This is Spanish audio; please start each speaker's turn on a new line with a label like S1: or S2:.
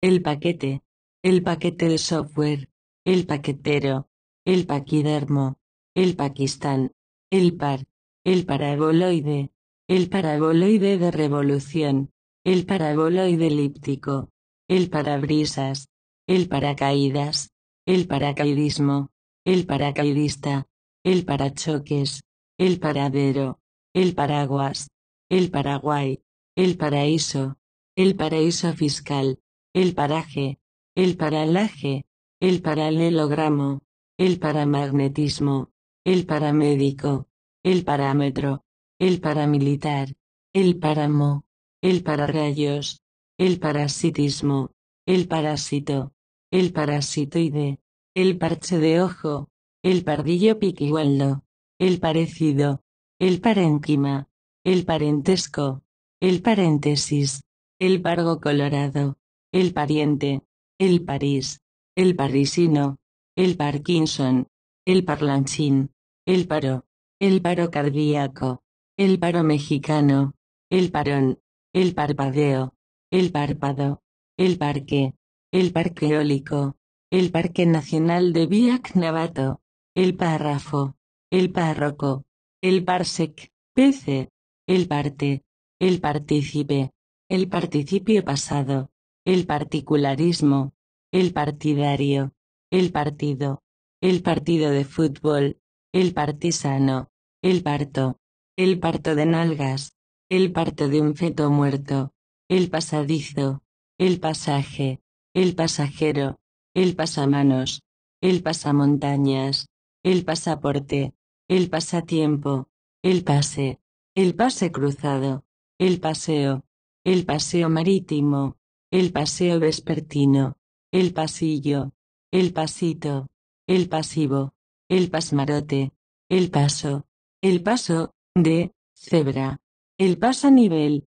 S1: el paquete, el paquete de software, el paquetero, el paquidermo, el Pakistán, el par, el paraboloide, el paraboloide de revolución, el paraboloide elíptico, el parabrisas, el paracaídas, el paracaidismo, el paracaidista, el parachoques, el paradero, el paraguas, el Paraguay, el paraíso, el paraíso fiscal, el paraje, el paralaje, el paralelogramo, el paramagnetismo, el paramédico, el parámetro, el paramilitar, el páramo, el pararrayos, el parasitismo, el parásito, el parasitoide, el parche de ojo, el pardillo piquigualdo, el parecido, el parénquima, el parentesco, el paréntesis, el pargo colorado, el pariente, el París, el parisino, el Parkinson, el parlanchín, el paro, el paro cardíaco, el paro mexicano, el parón, el parpadeo, el párpado, el parque, el parque eólico, el Parque Nacional de via Navato, el párrafo, el párroco, el parsec, pc, el parte, el partícipe, el participio pasado, el particularismo, el partidario, el partido, el partido de fútbol, el partisano, el parto, el parto de nalgas, el parto de un feto muerto, el pasadizo, el pasaje, el pasajero, el pasamanos, el pasamontañas, el pasaporte, el pasatiempo, el pase, el pase cruzado, el paseo, el paseo marítimo, el paseo vespertino, el pasillo, el pasito, el pasivo, el pasmarote, el paso, el paso, de, cebra, el pasanivel,